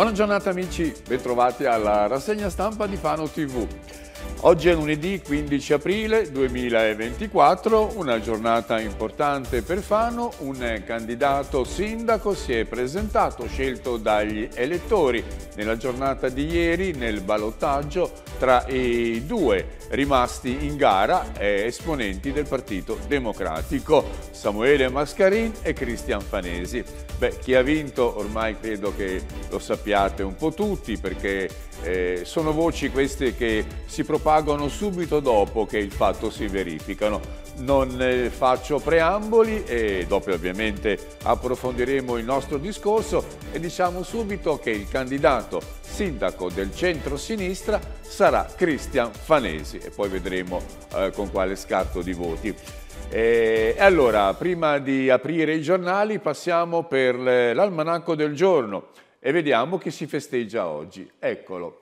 Buona giornata amici, bentrovati alla rassegna stampa di Fano TV. Oggi è lunedì 15 aprile 2024, una giornata importante per Fano, un candidato sindaco si è presentato, scelto dagli elettori. Nella giornata di ieri, nel ballottaggio, tra i due rimasti in gara eh, esponenti del Partito Democratico, Samuele Mascarin e Cristian Fanesi. Beh, chi ha vinto ormai credo che lo sappiate un po' tutti perché eh, sono voci queste che si propagano pagano subito dopo che il fatto si verificano. Non eh, faccio preamboli e dopo ovviamente approfondiremo il nostro discorso e diciamo subito che il candidato sindaco del centro-sinistra sarà Cristian Fanesi e poi vedremo eh, con quale scatto di voti. E allora, prima di aprire i giornali, passiamo per eh, l'almanacco del giorno e vediamo chi si festeggia oggi. Eccolo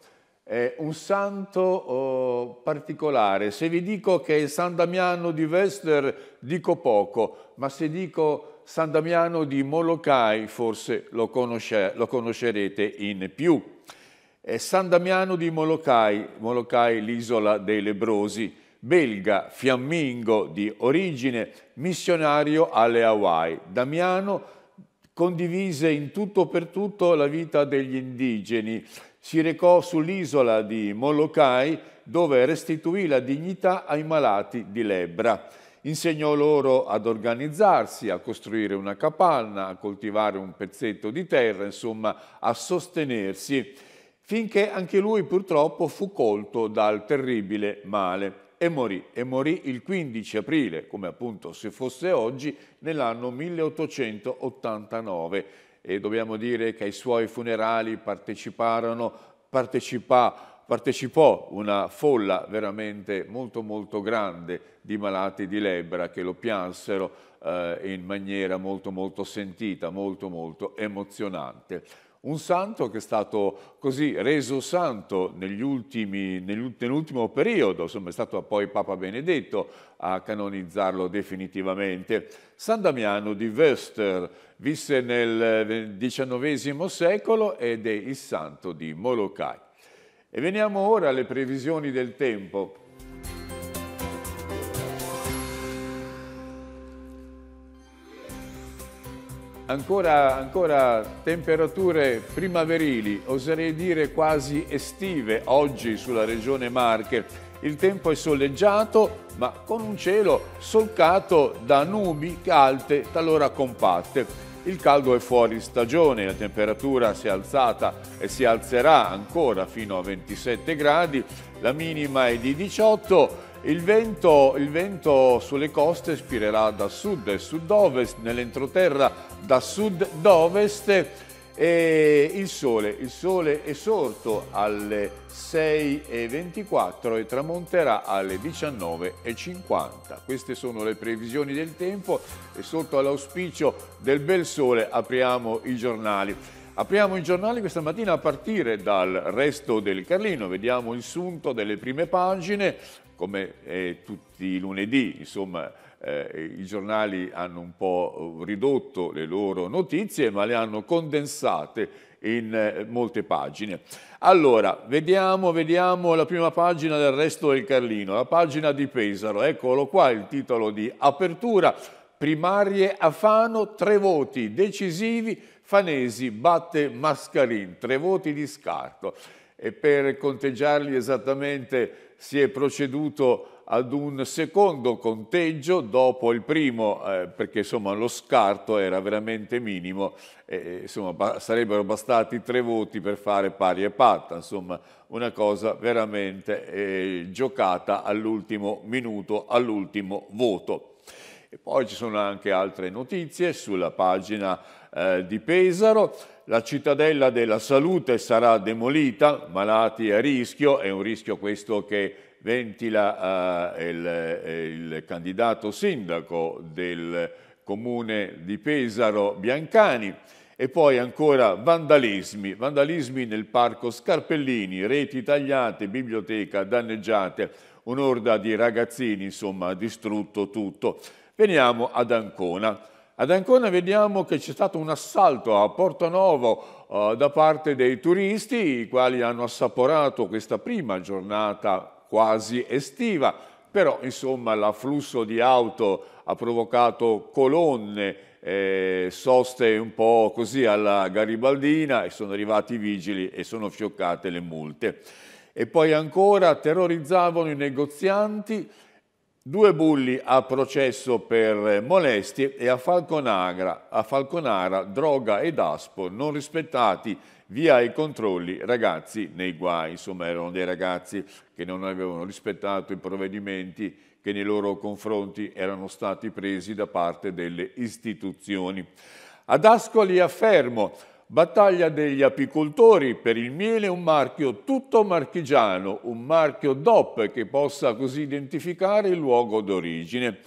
eh, un santo oh, particolare. Se vi dico che è San Damiano di Wester dico poco, ma se dico San Damiano di Molokai forse lo, conosce, lo conoscerete in più. È San Damiano di Molokai, Molokai l'isola dei lebrosi, belga, fiammingo di origine, missionario alle Hawaii. Damiano condivise in tutto per tutto la vita degli indigeni, si recò sull'isola di Molokai dove restituì la dignità ai malati di lebbra. Insegnò loro ad organizzarsi, a costruire una capanna, a coltivare un pezzetto di terra, insomma a sostenersi, finché anche lui purtroppo fu colto dal terribile male e morì. E morì il 15 aprile, come appunto se fosse oggi, nell'anno 1889 e dobbiamo dire che ai suoi funerali partecipò una folla veramente molto molto grande di malati di lebbra che lo piansero eh, in maniera molto molto sentita, molto molto emozionante un santo che è stato così reso santo negli ultimi, nell'ultimo periodo, insomma è stato poi Papa Benedetto a canonizzarlo definitivamente. San Damiano di Wester visse nel XIX secolo ed è il santo di Molokai. E veniamo ora alle previsioni del tempo. ancora, ancora temperature primaverili, oserei dire quasi estive oggi sulla regione Marche. Il tempo è soleggiato ma con un cielo solcato da nubi alte talora compatte. Il caldo è fuori stagione, la temperatura si è alzata e si alzerà ancora fino a 27 gradi, la minima è di 18 gradi. Il vento, il vento, sulle coste spirerà da sud e sud-ovest, nell'entroterra da sud-ovest e il sole, il sole è sorto alle 6.24 e, e tramonterà alle 19.50. Queste sono le previsioni del tempo e sotto l'auspicio del bel sole apriamo i giornali. Apriamo i giornali questa mattina a partire dal resto del Carlino, vediamo il sunto delle prime pagine, come eh, tutti i lunedì, insomma, eh, i giornali hanno un po' ridotto le loro notizie, ma le hanno condensate in eh, molte pagine. Allora, vediamo, vediamo la prima pagina del resto del Carlino, la pagina di Pesaro, eccolo qua il titolo di apertura, primarie a Fano, tre voti decisivi, Fanesi batte Mascarin, tre voti di scarto. E per conteggiarli esattamente si è proceduto ad un secondo conteggio dopo il primo, eh, perché insomma, lo scarto era veramente minimo, eh, insomma, ba sarebbero bastati tre voti per fare pari e patta, insomma una cosa veramente eh, giocata all'ultimo minuto, all'ultimo voto. E poi ci sono anche altre notizie sulla pagina eh, di Pesaro, la cittadella della salute sarà demolita, malati a rischio, è un rischio questo che ventila eh, il, eh, il, candidato sindaco del comune di Pesaro Biancani. E poi ancora vandalismi, vandalismi nel parco Scarpellini, reti tagliate, biblioteca danneggiate, un'orda di ragazzini, insomma, distrutto tutto. Veniamo ad Ancona. Ad Ancona vediamo che c'è stato un assalto a Portonovo eh, da parte dei turisti, i quali hanno assaporato questa prima giornata quasi estiva, però insomma l'afflusso di auto ha provocato colonne eh, soste un po' così alla garibaldina e sono arrivati i vigili e sono fioccate le multe. E poi ancora terrorizzavano i negozianti Due bulli a processo per molestie e a Falconagra, a Falconara droga ed aspo non rispettati via i controlli, ragazzi nei guai. Insomma erano dei ragazzi che non avevano rispettato i provvedimenti che nei loro confronti erano stati presi da parte delle istituzioni. Ad Ascoli affermo, Battaglia degli apicoltori per il miele, un marchio tutto marchigiano, un marchio DOP che possa così identificare il luogo d'origine.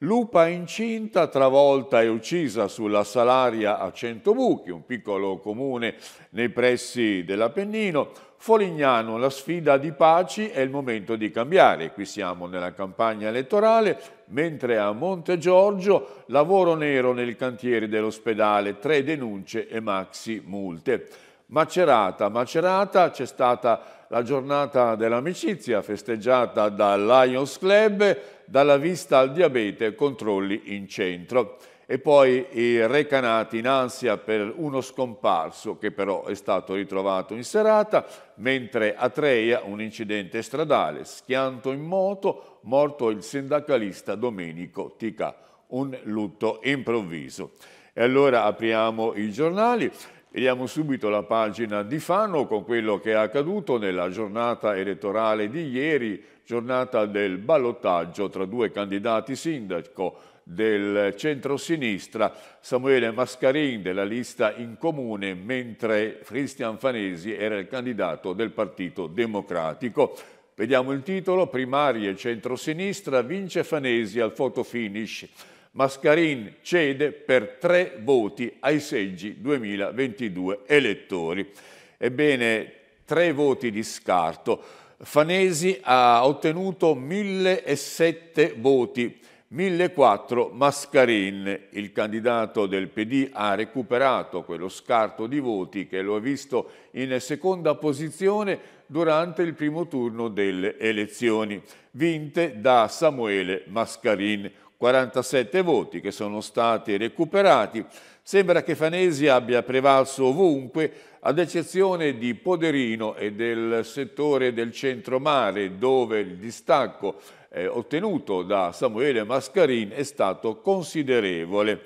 Lupa incinta, travolta e uccisa sulla Salaria a Centobuchi, un piccolo comune nei pressi dell'Apennino. Folignano, la sfida di Paci è il momento di cambiare. Qui siamo nella campagna elettorale, mentre a Monte Giorgio lavoro nero nel cantiere dell'ospedale, tre denunce e maxi multe. Macerata, Macerata c'è stata la giornata dell'amicizia festeggiata dal Lions Club, dalla vista al diabete, controlli in centro e poi i re Canati in ansia per uno scomparso che però è stato ritrovato in serata, mentre a Treia un incidente stradale, schianto in moto, morto il sindacalista Domenico Tica, un lutto improvviso. E allora apriamo i giornali, vediamo subito la pagina di Fano con quello che è accaduto nella giornata elettorale di ieri, giornata del ballottaggio tra due candidati sindaco, del centro-sinistra, Samuele Mascarin della lista in comune, mentre Christian Fanesi era il candidato del Partito Democratico. Vediamo il titolo, primarie centro-sinistra, vince Fanesi al fotofinish. Mascarin cede per tre voti ai seggi 2022 elettori. Ebbene, tre voti di scarto. Fanesi ha ottenuto 1007 voti, 1004 Mascarin, il candidato del PD, ha recuperato quello scarto di voti che lo ha visto in seconda posizione durante il primo turno delle elezioni, vinte da Samuele Mascarin. 47 voti che sono stati recuperati. Sembra che Fanesi abbia prevalso ovunque, ad eccezione di Poderino e del settore del centromare, dove il distacco eh, ottenuto da Samuele Mascarin è stato considerevole.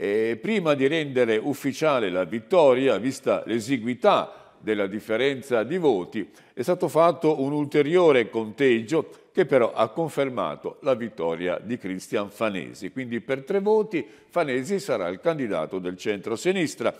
Eh, prima di rendere ufficiale la vittoria, vista l'esiguità della differenza di voti, è stato fatto un ulteriore conteggio che però ha confermato la vittoria di Cristian Fanesi. Quindi per tre voti Fanesi sarà il candidato del centro-sinistra.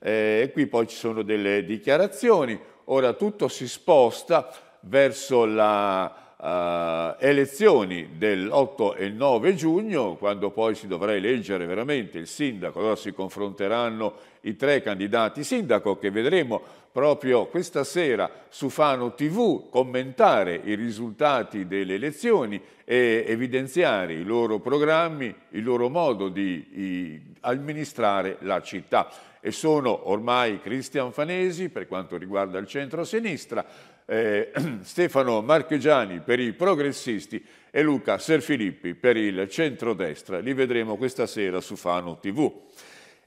Eh, qui poi ci sono delle dichiarazioni. Ora tutto si sposta verso la uh, elezioni dell'8 e 9 giugno, quando poi si dovrà eleggere veramente il sindaco, allora si confronteranno i tre candidati sindaco che vedremo proprio questa sera su Fano TV commentare i risultati delle elezioni e evidenziare i loro programmi, il loro modo di i, amministrare la città e sono ormai Cristian Fanesi per quanto riguarda il centro-sinistra, eh, Stefano Marchegiani per i progressisti e Luca Serfilippi per il centro-destra. Li vedremo questa sera su Fano TV.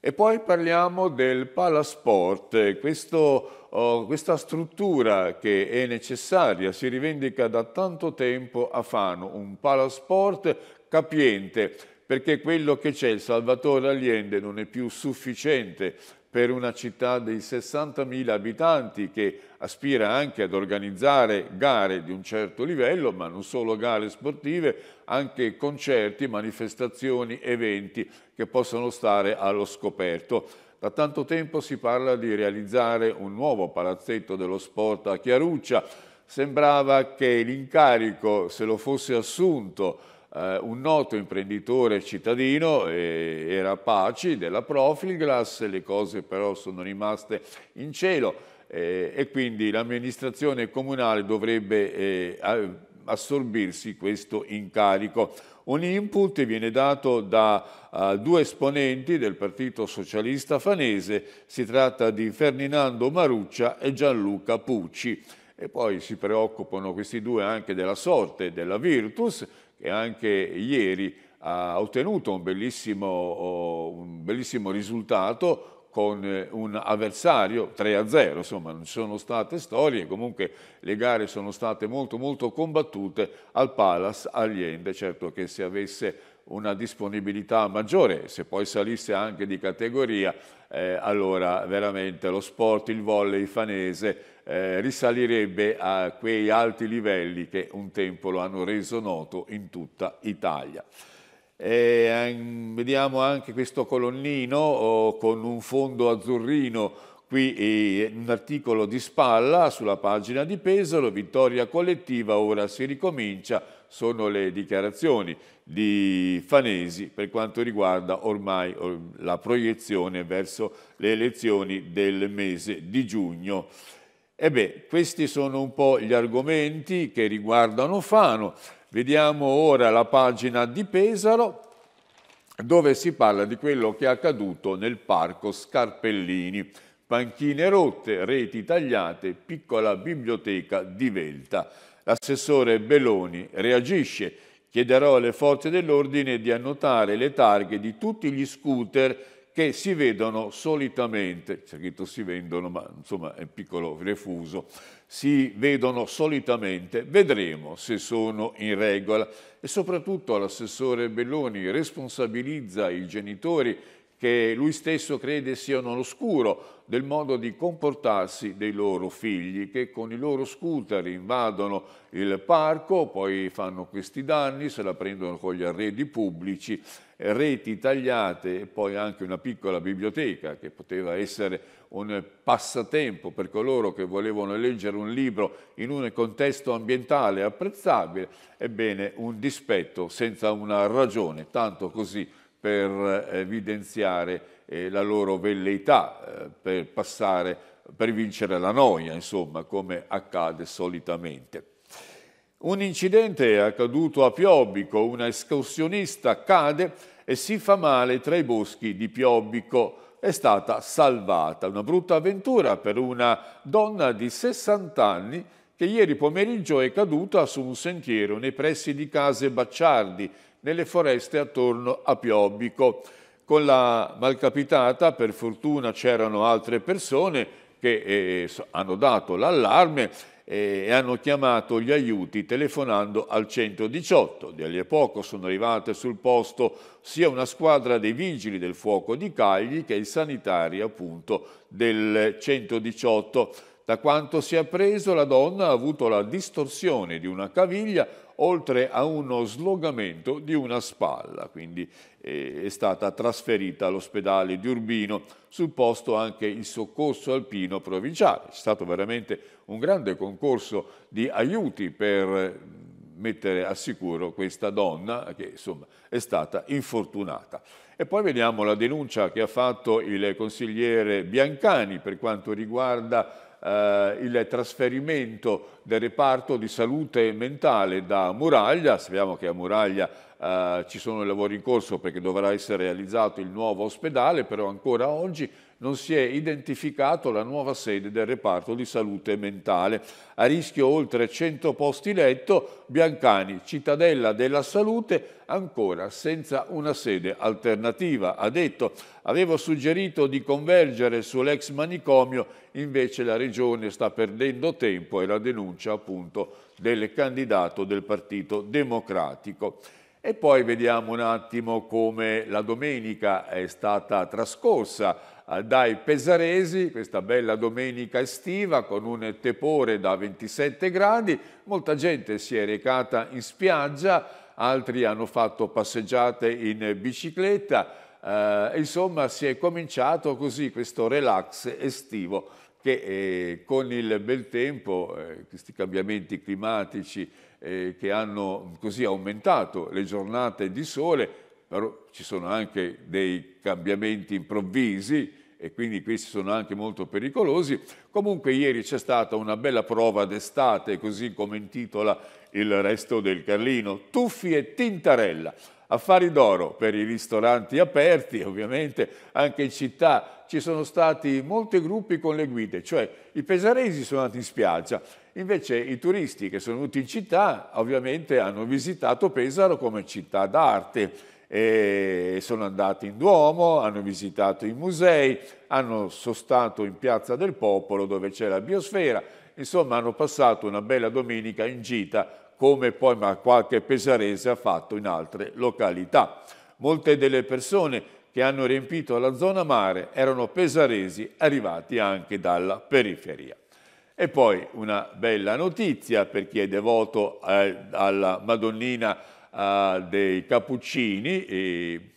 E poi parliamo del Palasport, questo, oh, questa struttura che è necessaria, si rivendica da tanto tempo a Fano, un Palasport capiente, perché quello che c'è, il Salvatore Allende, non è più sufficiente per una città dei 60.000 abitanti che aspira anche ad organizzare gare di un certo livello, ma non solo gare sportive, anche concerti, manifestazioni, eventi che possono stare allo scoperto. Da tanto tempo si parla di realizzare un nuovo palazzetto dello sport a Chiaruccia. Sembrava che l'incarico, se lo fosse assunto eh, un noto imprenditore cittadino, eh, era Paci della Profilglass, le cose però sono rimaste in cielo eh, e quindi l'amministrazione comunale dovrebbe eh, assorbirsi questo incarico. Un input viene dato da uh, due esponenti del Partito Socialista Fanese, si tratta di Ferdinando Maruccia e Gianluca Pucci. E poi si preoccupano questi due anche della sorte della Virtus, e anche ieri ha ottenuto un bellissimo, oh, un bellissimo risultato con eh, un avversario 3 a 0, insomma non ci sono state storie, comunque le gare sono state molto molto combattute al Palace Allende, certo che se avesse una disponibilità maggiore, se poi salisse anche di categoria, eh, allora veramente lo sport, il volley fanese eh, risalirebbe a quei alti livelli che un tempo lo hanno reso noto in tutta Italia. E ehm, vediamo anche questo colonnino con un fondo azzurrino qui un articolo di spalla sulla pagina di Pesaro, vittoria collettiva, ora si ricomincia, sono le dichiarazioni di Fanesi per quanto riguarda ormai la proiezione verso le elezioni del mese di giugno. E beh, questi sono un po' gli argomenti che riguardano Fano. Vediamo ora la pagina di Pesaro dove si parla di quello che è accaduto nel parco Scarpellini. Panchine rotte, reti tagliate, piccola biblioteca divelta. L'assessore Belloni reagisce. Chiederò alle forze dell'ordine di annotare le targhe di tutti gli scooter che si vedono solitamente, c'è scritto si vendono, ma insomma è un piccolo refuso, si vedono solitamente, vedremo se sono in regola e soprattutto l'assessore Belloni responsabilizza i genitori che lui stesso crede siano all'oscuro del modo di comportarsi dei loro figli che con i loro scooter invadono il parco, poi fanno questi danni, se la prendono con gli arredi pubblici reti tagliate e poi anche una piccola biblioteca che poteva essere un passatempo per coloro che volevano leggere un libro in un contesto ambientale apprezzabile, ebbene un dispetto senza una ragione, tanto così per eh, evidenziare eh, la loro velleità, eh, per passare, per vincere la noia, insomma, come accade solitamente. Un incidente è accaduto a Piobbico, una escursionista cade e si fa male tra i boschi di Piobbico. È stata salvata, una brutta avventura per una donna di 60 anni che ieri pomeriggio è caduta su un sentiero nei pressi di Case Bacciardi, nelle foreste attorno a Piobbico. Con la malcapitata, per fortuna c'erano altre persone che eh, hanno dato l'allarme e hanno chiamato gli aiuti telefonando al 118. Di lì a poco sono arrivate sul posto sia una squadra dei vigili del fuoco di Cagli che i sanitari appunto del 118. Da quanto si è appreso, la donna ha avuto la distorsione di una caviglia oltre a uno slogamento di una spalla, quindi eh, è stata trasferita all'ospedale di Urbino, sul posto anche il soccorso alpino provinciale. C'è stato veramente un grande concorso di aiuti per eh, mettere a sicuro questa donna che insomma è stata infortunata. E poi vediamo la denuncia che ha fatto il consigliere Biancani per quanto riguarda eh, il trasferimento del reparto di salute mentale da Muraglia, sappiamo che a Muraglia eh, ci sono i lavori in corso perché dovrà essere realizzato il nuovo ospedale, però ancora oggi non si è identificato la nuova sede del reparto di salute mentale. A rischio oltre 100 posti letto, Biancani, cittadella della salute, ancora senza una sede alternativa. Ha detto, avevo suggerito di convergere sull'ex manicomio, invece la Regione sta perdendo tempo e la denuncia denuncia appunto del candidato del Partito Democratico. E poi vediamo un attimo come la domenica è stata trascorsa eh, dai pesaresi, questa bella domenica estiva con un tepore da 27 gradi, molta gente si è recata in spiaggia, altri hanno fatto passeggiate in bicicletta, eh, insomma si è cominciato così questo relax estivo che eh, con il bel tempo, eh, questi cambiamenti climatici eh, che hanno così aumentato le giornate di sole, però ci sono anche dei cambiamenti improvvisi e quindi questi sono anche molto pericolosi. Comunque ieri c'è stata una bella prova d'estate, così come intitola il resto del Carlino, Tuffi e Tintarella. Affari d'oro per i ristoranti aperti, ovviamente anche in città ci sono stati molti gruppi con le guide, cioè i pesaresi sono andati in spiaggia, invece i turisti che sono venuti in città ovviamente hanno visitato Pesaro come città d'arte sono andati in Duomo, hanno visitato i musei, hanno sostato in Piazza del Popolo dove c'è la biosfera, insomma hanno passato una bella domenica in gita come poi qualche pesarese ha fatto in altre località. Molte delle persone che hanno riempito la zona mare erano pesaresi arrivati anche dalla periferia. E poi una bella notizia per chi è devoto eh, alla Madonnina eh, dei Cappuccini eh,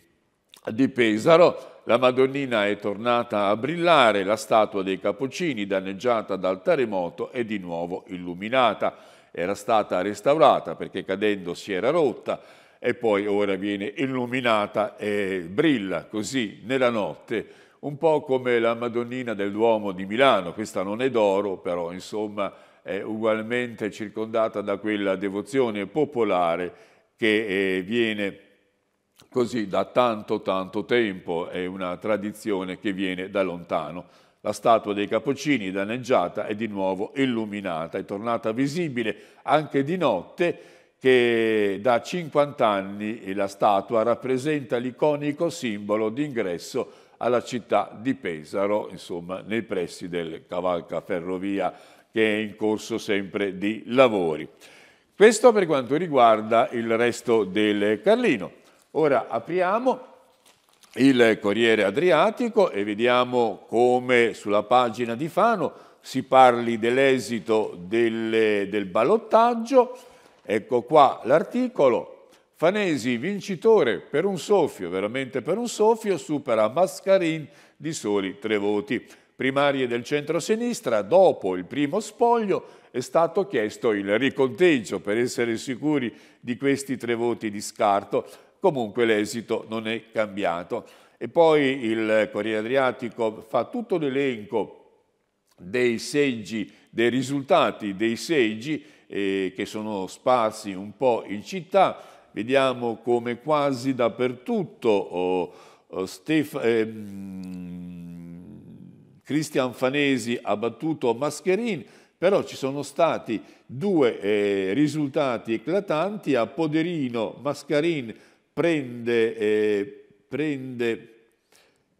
di Pesaro, la Madonnina è tornata a brillare, la statua dei Cappuccini danneggiata dal terremoto è di nuovo illuminata. Era stata restaurata perché cadendo si era rotta e poi ora viene illuminata e brilla così nella notte, un po' come la Madonnina del Duomo di Milano, questa non è d'oro però insomma è ugualmente circondata da quella devozione popolare che eh, viene così da tanto tanto tempo, è una tradizione che viene da lontano. La statua dei Cappuccini danneggiata è di nuovo illuminata, è tornata visibile anche di notte che da 50 anni la statua rappresenta l'iconico simbolo d'ingresso alla città di Pesaro, insomma, nei pressi del cavalcaferrovia che è in corso sempre di lavori. Questo per quanto riguarda il resto del Carlino. Ora apriamo il Corriere Adriatico e vediamo come sulla pagina di Fano si parli dell'esito del, del ballottaggio Ecco qua l'articolo. Fanesi vincitore per un soffio, veramente per un soffio, supera Mascarin di soli tre voti. Primarie del centro-sinistra, dopo il primo spoglio, è stato chiesto il riconteggio per essere sicuri di questi tre voti di scarto. Comunque l'esito non è cambiato. E poi il Corriere Adriatico fa tutto l'elenco dei seggi, dei risultati dei seggi eh, che sono sparsi un po' in città, vediamo come quasi dappertutto oh, oh, Stef- ehm, Christian Fanesi ha battuto Mascherin, però ci sono stati due eh, risultati eclatanti, a Poderino Mascherin prende, eh, prende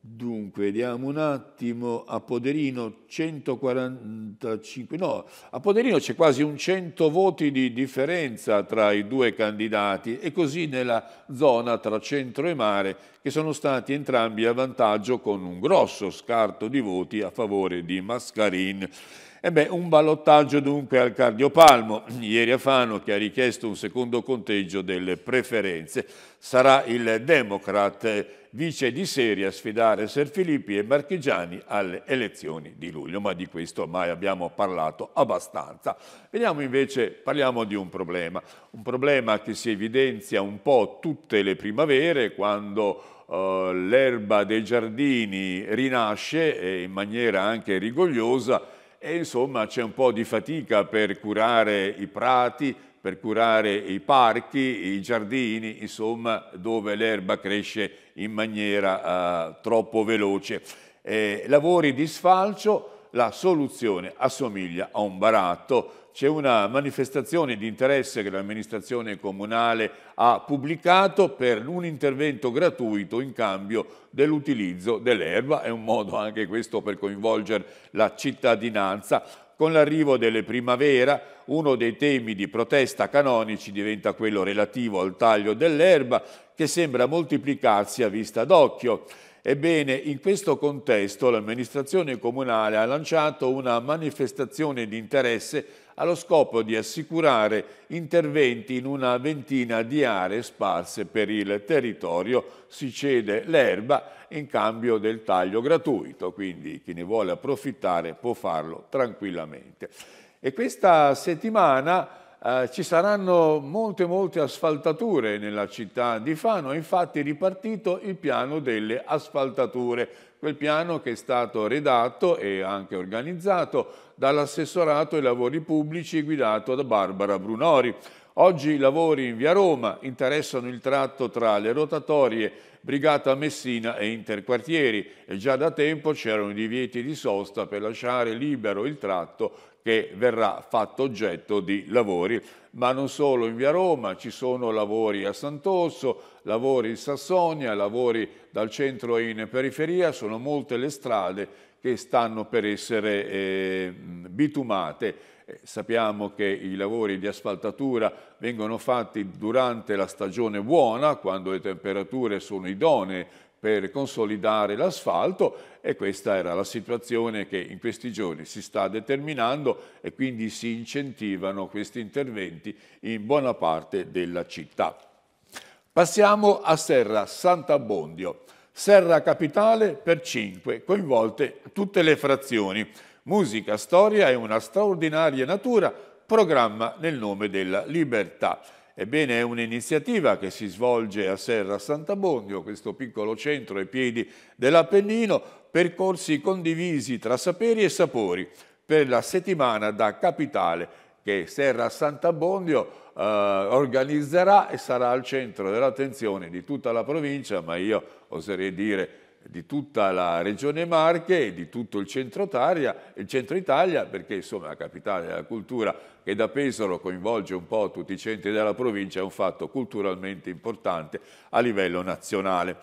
Dunque, vediamo un attimo, a Poderino 145, no, a Poderino c'è quasi un 100 voti di differenza tra i due candidati e così nella zona tra centro e mare che sono stati entrambi a vantaggio con un grosso scarto di voti a favore di Mascarin beh, un ballottaggio dunque al cardiopalmo, ieri a Fano, che ha richiesto un secondo conteggio delle preferenze. Sarà il Democrat vice di serie a sfidare Ser Filippi e Marchigiani alle elezioni di luglio, ma di questo ormai abbiamo parlato abbastanza. Vediamo invece, parliamo di un problema, un problema che si evidenzia un po' tutte le primavere quando Uh, l'erba dei giardini rinasce eh, in maniera anche rigogliosa e insomma c'è un po' di fatica per curare i prati, per curare i parchi, i giardini, insomma dove l'erba cresce in maniera eh, troppo veloce. Eh, lavori di sfalcio, la soluzione assomiglia a un baratto, c'è una manifestazione di interesse che l'amministrazione comunale ha pubblicato per un intervento gratuito in cambio dell'utilizzo dell'erba, è un modo anche questo per coinvolgere la cittadinanza. Con l'arrivo delle primavera uno dei temi di protesta canonici diventa quello relativo al taglio dell'erba che sembra moltiplicarsi a vista d'occhio. Ebbene, in questo contesto l'amministrazione comunale ha lanciato una manifestazione di interesse allo scopo di assicurare interventi in una ventina di aree sparse per il territorio. Si cede l'erba in cambio del taglio gratuito, quindi chi ne vuole approfittare può farlo tranquillamente. E questa settimana eh, ci saranno molte molte asfaltature nella città di Fano, infatti è ripartito il piano delle asfaltature, quel piano che è stato redatto e anche organizzato dall'assessorato ai lavori pubblici guidato da Barbara Brunori. Oggi i lavori in via Roma interessano il tratto tra le rotatorie Brigata Messina e Interquartieri e già da tempo c'erano i divieti di sosta per lasciare libero il tratto che verrà fatto oggetto di lavori, ma non solo in via Roma, ci sono lavori a Sant'Osso, lavori in Sassonia, lavori dal centro in periferia, sono molte le strade che stanno per essere ehm, eh, bitumate. sappiamo che i lavori di asfaltatura vengono fatti durante la stagione buona, quando le temperature sono idonee per consolidare l'asfalto e questa era la situazione che in questi giorni si sta determinando e quindi si incentivano questi interventi in buona parte della città. Passiamo a Serra Sant'Abbondio. Serra Capitale per 5, coinvolte tutte le frazioni. Musica, storia e una straordinaria natura, programma nel nome della libertà. Ebbene è un'iniziativa che si svolge a Serra Sant'Abbondio, questo piccolo centro ai piedi dell'Appennino, percorsi condivisi tra saperi e sapori per la settimana da capitale che Serra Sant'Abbondio eh, organizzerà e sarà al centro dell'attenzione di tutta la provincia, ma io oserei dire di tutta la regione Marche e di tutto il centro, Italia, il centro Italia, perché insomma la capitale della cultura che da Pesaro coinvolge un po' tutti i centri della provincia è un fatto culturalmente importante a livello nazionale.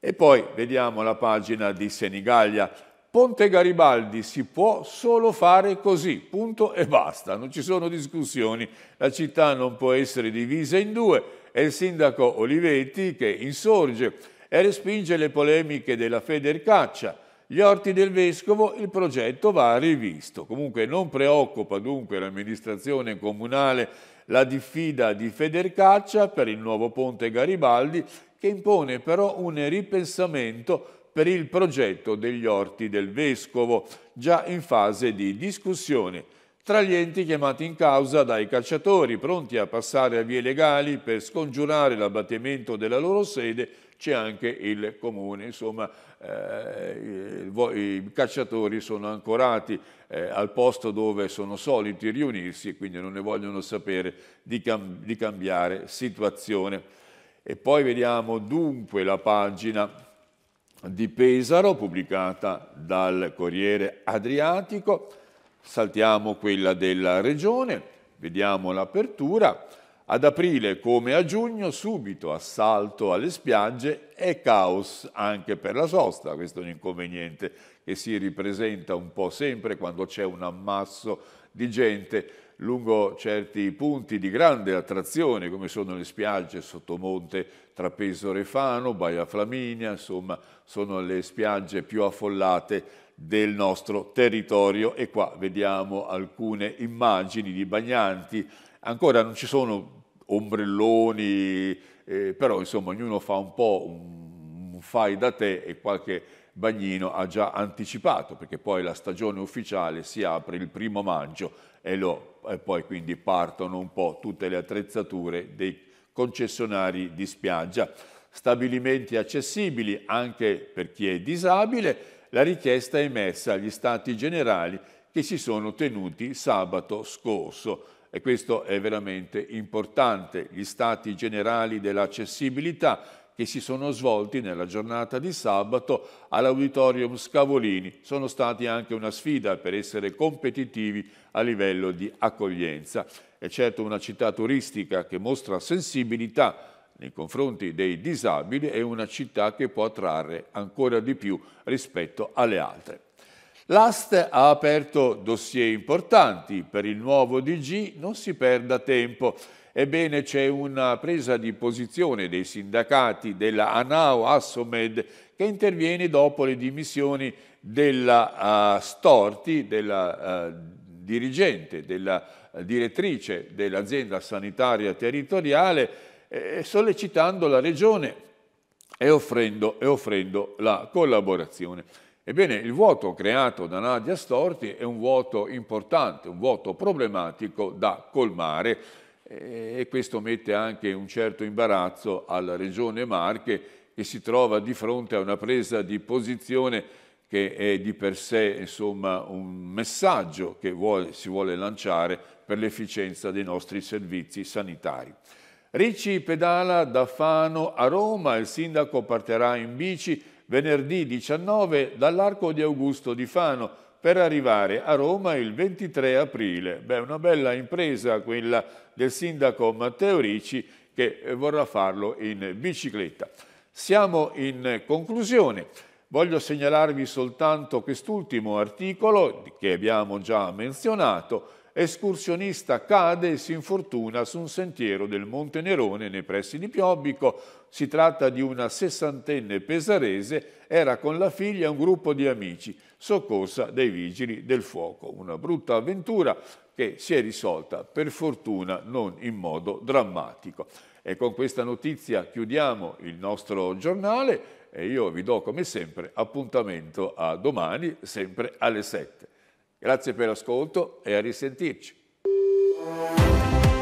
E poi vediamo la pagina di Senigallia. Ponte Garibaldi si può solo fare così, punto e basta, non ci sono discussioni, la città non può essere divisa in due, è il sindaco Olivetti che insorge e respinge le polemiche della Federcaccia. Gli orti del Vescovo il progetto va rivisto. Comunque non preoccupa dunque l'amministrazione comunale la diffida di Federcaccia per il nuovo ponte Garibaldi che impone però un ripensamento per il progetto degli orti del Vescovo, già in fase di discussione, tra gli enti chiamati in causa dai cacciatori, pronti a passare a vie legali per scongiurare l'abbattimento della loro sede c'è anche il comune, insomma eh, i cacciatori sono ancorati eh, al posto dove sono soliti riunirsi e quindi non ne vogliono sapere di, cam di cambiare situazione. E poi vediamo dunque la pagina di Pesaro pubblicata dal Corriere Adriatico, saltiamo quella della Regione, vediamo l'apertura ad aprile come a giugno subito assalto alle spiagge e caos anche per la sosta, questo è un inconveniente che si ripresenta un po' sempre quando c'è un ammasso di gente lungo certi punti di grande attrazione come sono le spiagge Sottomonte, Trapeso Refano, Baia Flaminia, insomma sono le spiagge più affollate del nostro territorio e qua vediamo alcune immagini di bagnanti Ancora non ci sono ombrelloni, eh, però insomma ognuno fa un po' un, un fai da te e qualche bagnino ha già anticipato, perché poi la stagione ufficiale si apre il primo maggio e, lo, e poi quindi partono un po' tutte le attrezzature dei concessionari di spiaggia. Stabilimenti accessibili anche per chi è disabile, la richiesta è emessa agli Stati Generali che si sono tenuti sabato scorso. E questo è veramente importante, gli stati generali dell'accessibilità che si sono svolti nella giornata di sabato all'Auditorium Scavolini. Sono stati anche una sfida per essere competitivi a livello di accoglienza. È certo una città turistica che mostra sensibilità nei confronti dei disabili e una città che può attrarre ancora di più rispetto alle altre. L'AST ha aperto dossier importanti, per il nuovo DG non si perda tempo. Ebbene c'è una presa di posizione dei sindacati della ANAO Assomed che interviene dopo le dimissioni della uh, Storti, della uh, dirigente, della uh, direttrice dell'azienda sanitaria territoriale, eh, sollecitando la Regione e offrendo, e offrendo la collaborazione. Ebbene, il vuoto creato da Nadia Storti è un vuoto importante, un vuoto problematico da colmare eh, e questo mette anche un certo imbarazzo alla Regione Marche che si trova di fronte a una presa di posizione che è di per sé insomma, un messaggio che vuole, si vuole lanciare per l'efficienza dei nostri servizi sanitari. Ricci pedala da Fano a Roma, il sindaco partirà in bici venerdì 19 dall'Arco di Augusto di Fano per arrivare a Roma il 23 aprile. Beh, una bella impresa quella del sindaco Matteo Ricci che eh, vorrà farlo in bicicletta. Siamo in conclusione. Voglio segnalarvi soltanto quest'ultimo articolo che abbiamo già menzionato. Escursionista cade e si infortuna su un sentiero del Monte Nerone nei pressi di Piobbico. Si tratta di una sessantenne pesarese, era con la figlia un gruppo di amici, soccorsa dai vigili del fuoco. Una brutta avventura che si è risolta, per fortuna, non in modo drammatico. E con questa notizia chiudiamo il nostro giornale e io vi do come sempre appuntamento a domani, sempre alle 7. Grazie per l'ascolto e a risentirci.